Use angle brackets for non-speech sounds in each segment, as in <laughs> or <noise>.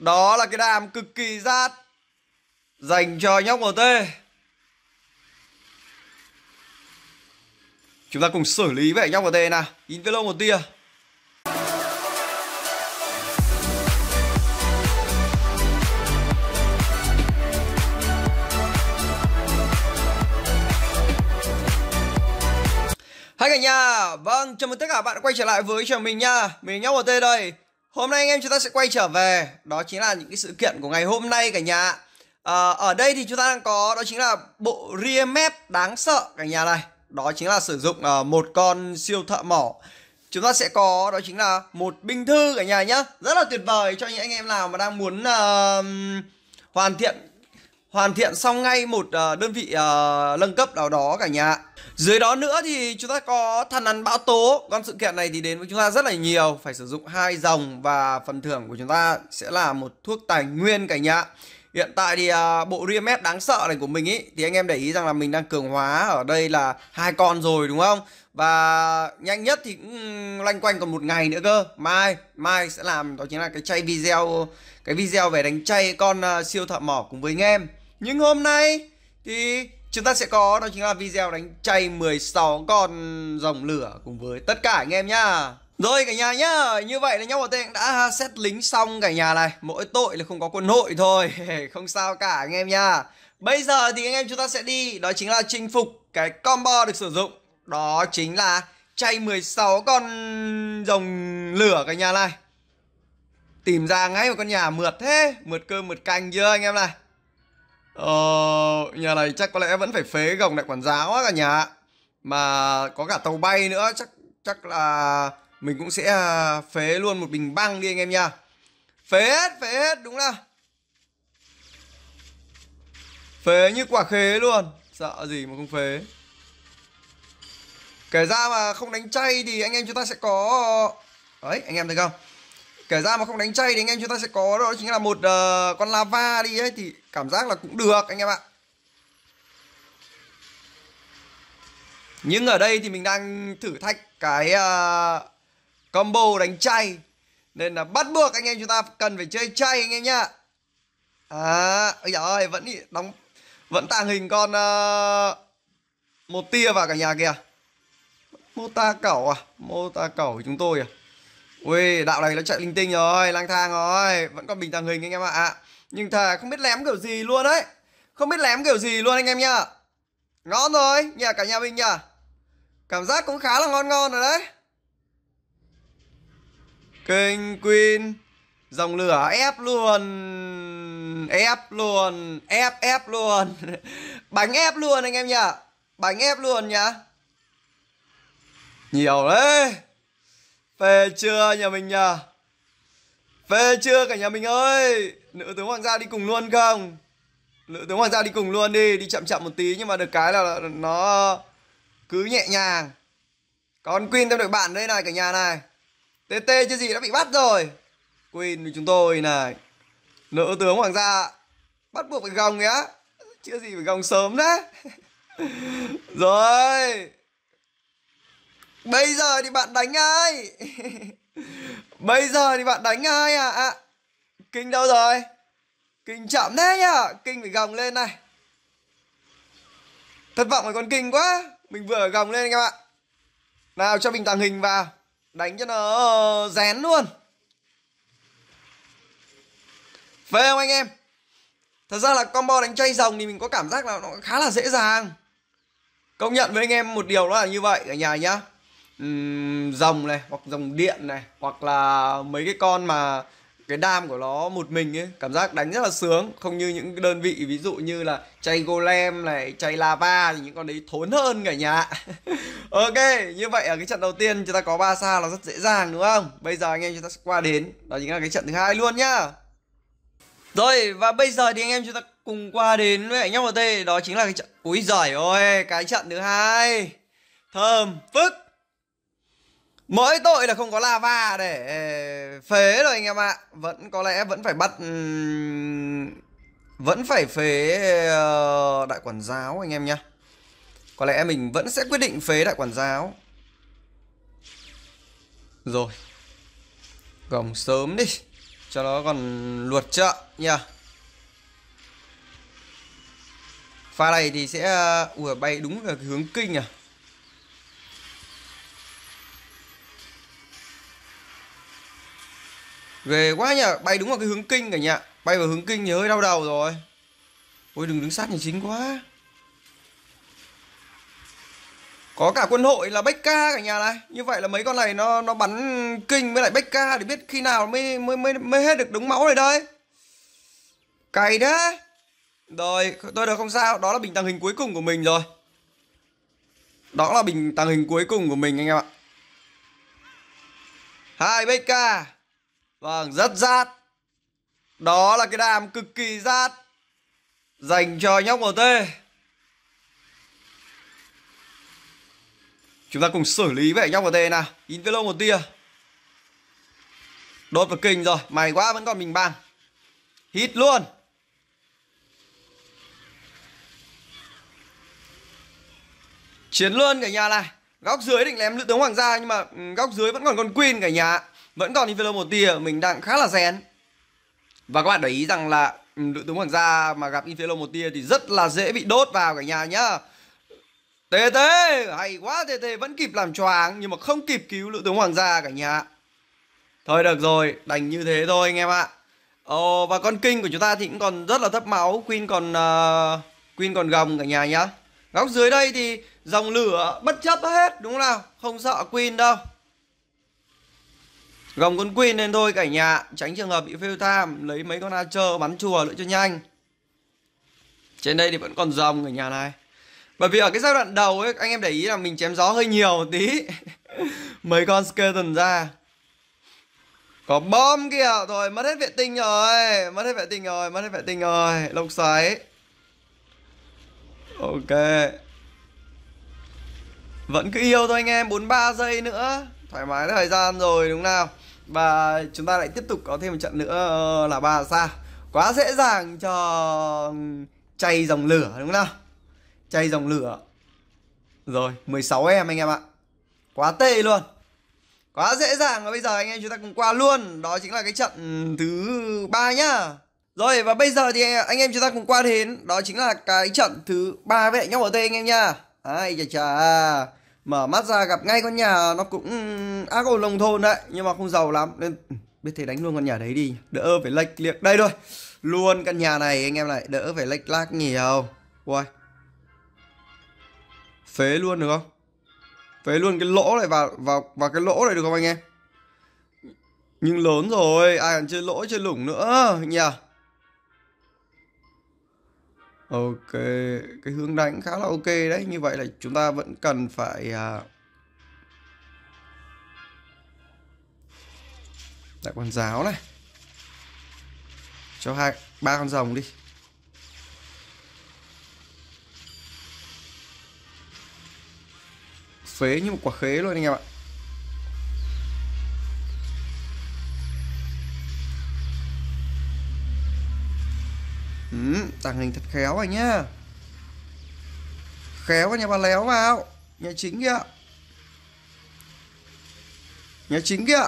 Đó là cái đàm cực kỳ rát Dành cho nhóc MT Chúng ta cùng xử lý với nhóc MT nào In velo một tia Hai cả nhà, vâng, chào mừng tất cả bạn quay trở lại với chào mình nha Mình nhóc MT đây Hôm nay anh em chúng ta sẽ quay trở về Đó chính là những cái sự kiện của ngày hôm nay cả nhà à, Ở đây thì chúng ta đang có Đó chính là bộ ria mép đáng sợ cả nhà này Đó chính là sử dụng uh, một con siêu thợ mỏ Chúng ta sẽ có đó chính là một binh thư cả nhà nhá Rất là tuyệt vời cho những anh em nào mà đang muốn uh, hoàn thiện hoàn thiện xong ngay một ờ, đơn vị ờ, nâng cấp nào đó cả nhà dưới đó nữa thì chúng ta có thần ăn bão tố con sự kiện này thì đến với chúng ta rất là nhiều phải sử dụng hai dòng và phần thưởng của chúng ta sẽ là một thuốc tài nguyên cả nhà hiện tại thì à, bộ Riamet đáng sợ này của mình ý thì anh em để ý rằng là mình đang cường hóa ở đây là hai con rồi đúng không và nhanh nhất thì cũng loanh quanh còn một ngày nữa cơ mai mai sẽ làm đó chính là cái chay video cái video về đánh chay con uh, siêu thợ mỏ cùng với anh em nhưng hôm nay thì chúng ta sẽ có đó chính là video đánh chay 16 con rồng lửa cùng với tất cả anh em nhá. Rồi cả nhà nhá, như vậy là nhóm bọn tên đã xét lính xong cả nhà này Mỗi tội là không có quân hội thôi, <laughs> không sao cả anh em nha Bây giờ thì anh em chúng ta sẽ đi, đó chính là chinh phục cái combo được sử dụng Đó chính là chay 16 con rồng lửa cả nhà này Tìm ra ngay một con nhà mượt thế, mượt cơm mượt canh chưa anh em này Ờ, nhà này chắc có lẽ vẫn phải phế gồng đại quản giáo á cả nhà Mà có cả tàu bay nữa Chắc chắc là mình cũng sẽ à, phế luôn một bình băng đi anh em nha Phế hết, phế hết, đúng là Phế như quả khế luôn Sợ gì mà không phế Kể ra mà không đánh chay thì anh em chúng ta sẽ có Đấy, anh em thấy không kể ra mà không đánh chay thì anh em chúng ta sẽ có đó chính là một uh, con lava đi ấy thì cảm giác là cũng được anh em ạ nhưng ở đây thì mình đang thử thách cái uh, combo đánh chay nên là bắt buộc anh em chúng ta cần phải chơi chay anh em nhá à ôi giời vẫn đóng vẫn tàng hình con uh, ờ, một tia vào cả nhà kìa mô ta cẩu à mô ta cẩu chúng tôi à Ui, đạo này nó chạy linh tinh rồi, lang thang rồi Vẫn còn bình tàng hình anh em ạ à. Nhưng thà không biết lém kiểu gì luôn đấy Không biết lém kiểu gì luôn anh em nhá Ngon rồi, nhà cả nhà mình nhá Cảm giác cũng khá là ngon ngon rồi đấy King Queen Dòng lửa ép luôn Ép luôn Ép ép luôn <laughs> Bánh ép luôn anh em nhá Bánh ép luôn nhá Nhiều đấy phê chưa nhà mình nhờ phê chưa cả nhà mình ơi Nữ tướng hoàng gia đi cùng luôn không Nữ tướng hoàng gia đi cùng luôn đi Đi chậm chậm một tí nhưng mà được cái là Nó cứ nhẹ nhàng Còn Queen theo đội bạn đây này cả nhà này TT chứ gì đã bị bắt rồi Queen của chúng tôi này Nữ tướng hoàng gia Bắt buộc phải gồng nhá Chưa gì phải gồng sớm đấy <laughs> Rồi Bây giờ thì bạn đánh ai? <laughs> Bây giờ thì bạn đánh ai à? à? Kinh đâu rồi? Kinh chậm thế nhở? kinh phải gồng lên này. Thất vọng rồi con kinh quá. Mình vừa gồng lên các bạn. Nào cho mình tàng hình vào. Đánh cho nó rén luôn. Về không anh em? Thật ra là combo đánh chay rồng thì mình có cảm giác là nó khá là dễ dàng. Công nhận với anh em một điều đó là như vậy ở nhà nhá dòng này hoặc dòng điện này hoặc là mấy cái con mà cái đam của nó một mình ấy cảm giác đánh rất là sướng không như những đơn vị ví dụ như là chay golem này chay lava thì những con đấy thốn hơn cả nhà <laughs> ok như vậy ở cái trận đầu tiên chúng ta có ba sao là rất dễ dàng đúng không bây giờ anh em chúng ta sẽ qua đến đó chính là cái trận thứ hai luôn nhá rồi và bây giờ thì anh em chúng ta cùng qua đến với anh em đó chính là cái trận cuối giời ơi cái trận thứ hai thơm phức Mỗi tội là không có lava để ờ, phế rồi anh em ạ à. Vẫn có lẽ vẫn phải bắt Vẫn phải phế ờ, đại quản giáo anh em nhá Có lẽ mình vẫn sẽ quyết định phế đại quản giáo Rồi Gồng sớm đi Cho nó còn luột chợ nha Pha này thì sẽ Ui ờ, bay đúng là hướng kinh à Ghê quá nhỉ, bay đúng vào cái hướng kinh cả nhỉ. Bay vào hướng kinh thì hơi đau đầu rồi. Ôi đừng đứng sát nhà chính quá. Có cả quân hội là bách ca cả nhà này. Như vậy là mấy con này nó nó bắn kinh với lại bách ca để biết khi nào mới mới mới, mới hết được đống máu này đây. Cày đó Rồi, tôi được không sao, đó là bình tàng hình cuối cùng của mình rồi. Đó là bình tàng hình cuối cùng của mình anh em ạ. Hai bách ca. Vâng, rất rát Đó là cái đàm cực kỳ rát Dành cho nhóc MT Chúng ta cùng xử lý với nhóc MT nào In velo một tia đột vào kinh rồi May quá vẫn còn mình bang hit luôn Chiến luôn cả nhà này Góc dưới định lém lữ tướng hoàng gia Nhưng mà ừ, góc dưới vẫn còn con queen cả nhà vẫn còn Infernal một tia mình đang khá là rén và các bạn để ý rằng là ừ, đội tướng hoàng gia mà gặp Infernal một tia thì rất là dễ bị đốt vào cả nhà nhá tê tê hay quá tê tê vẫn kịp làm choáng nhưng mà không kịp cứu lựa tướng hoàng gia cả nhà thôi được rồi đành như thế thôi anh em ạ Ồ, và con kinh của chúng ta thì cũng còn rất là thấp máu Queen còn uh, Queen còn gồng cả nhà nhá Góc dưới đây thì dòng lửa bất chấp hết đúng không nào Không sợ Queen đâu Gồng con Queen lên thôi cả nhà Tránh trường hợp bị fail time Lấy mấy con Archer bắn chùa lựa cho nhanh Trên đây thì vẫn còn dòng cả nhà này Bởi vì ở cái giai đoạn đầu ấy Anh em để ý là mình chém gió hơi nhiều một tí <laughs> Mấy con skeleton ra Có bom kìa Rồi mất hết vệ tinh rồi Mất hết vệ tinh rồi Mất hết vệ tinh rồi Lốc xoáy Ok Vẫn cứ yêu thôi anh em 43 giây nữa Thoải mái thời gian rồi đúng nào và chúng ta lại tiếp tục có thêm một trận nữa ờ, là ba sao quá dễ dàng cho chay dòng lửa đúng không chay dòng lửa rồi 16 em anh em ạ quá tê luôn quá dễ dàng và bây giờ anh em chúng ta cùng qua luôn đó chính là cái trận thứ ba nhá rồi và bây giờ thì anh em chúng ta cùng qua đến đó chính là cái trận thứ ba với nhau ở đây anh em nha ai chà chà mở mắt ra gặp ngay con nhà nó cũng ác ổn nông thôn đấy nhưng mà không giàu lắm nên ừ, biết thế đánh luôn con nhà đấy đi đỡ phải lệch liệc đây thôi luôn căn nhà này anh em lại đỡ phải lệch lác nhiều quay phế luôn được không phế luôn cái lỗ này vào vào vào cái lỗ này được không anh em nhưng lớn rồi ai còn chơi lỗ chơi lủng nữa nhỉ Ok, cái hướng đánh khá là ok đấy. Như vậy là chúng ta vẫn cần phải à... đại con giáo này. Cho hai ba con rồng đi. Phế như một quả khế luôn anh em ạ. tàng hình thật khéo anh nhá khéo nhà bà léo vào nhà chính kìa nhà chính kìa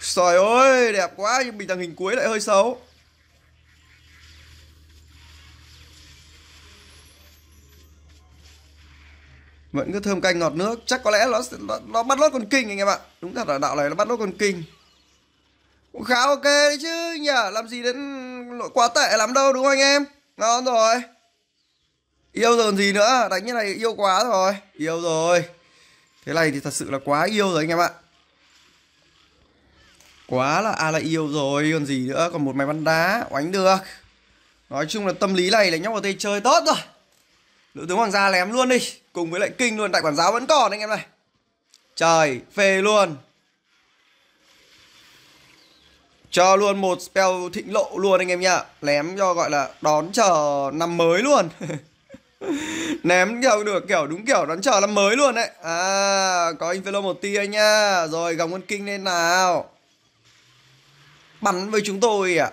trời ơi đẹp quá nhưng mình tàng hình cuối lại hơi xấu vẫn cứ thơm canh ngọt nước chắc có lẽ nó nó, nó bắt lót con kinh anh em ạ đúng thật là đạo này nó bắt lót con kinh cũng khá ok đấy chứ nhở làm gì đến lỗi quá tệ lắm đâu đúng không anh em ngon rồi yêu rồi gì nữa đánh như này yêu quá rồi yêu rồi thế này thì thật sự là quá yêu rồi anh em ạ quá là à là yêu rồi còn gì nữa còn một máy bắn đá oánh được nói chung là tâm lý này là nhóc vào tay chơi tốt rồi nữ tướng hoàng gia lém luôn đi cùng với lại kinh luôn đại quản giáo vẫn còn anh em này trời phê luôn cho luôn một spell thịnh lộ luôn anh em nhá Ném cho gọi là đón chờ năm mới luôn <laughs> Ném theo được kiểu đúng kiểu đón chờ năm mới luôn đấy À có Inferno một tia nha Rồi gồng con kinh lên nào Bắn với chúng tôi à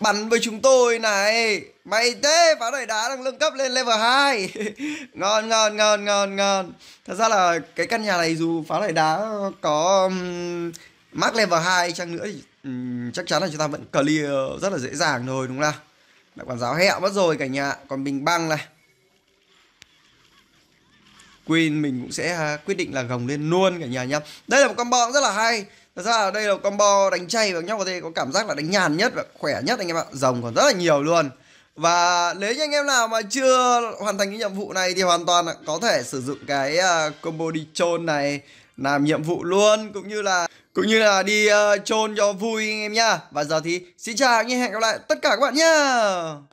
Bắn với chúng tôi này Mày thế phá đẩy đá đang nâng cấp lên level 2 <laughs> Ngon ngon ngon ngon ngon Thật ra là cái căn nhà này dù phá đẩy đá có Mark level 2 chăng nữa thì ừ, chắc chắn là chúng ta vẫn clear rất là dễ dàng thôi đúng không nào? Đại quản giáo hẹo mất rồi cả nhà. Còn mình băng này. Queen mình cũng sẽ à, quyết định là gồng lên luôn cả nhà nhá. Đây là một combo rất là hay. Thật ra đây là combo đánh chay và nhóc có thể có cảm giác là đánh nhàn nhất và khỏe nhất anh em ạ. Rồng còn rất là nhiều luôn. Và nếu như anh em nào mà chưa hoàn thành cái nhiệm vụ này thì hoàn toàn có thể sử dụng cái à, combo đi chôn này làm nhiệm vụ luôn cũng như là cũng như là đi uh, cho vui anh em nhá và giờ thì xin chào và hẹn gặp lại tất cả các bạn nhá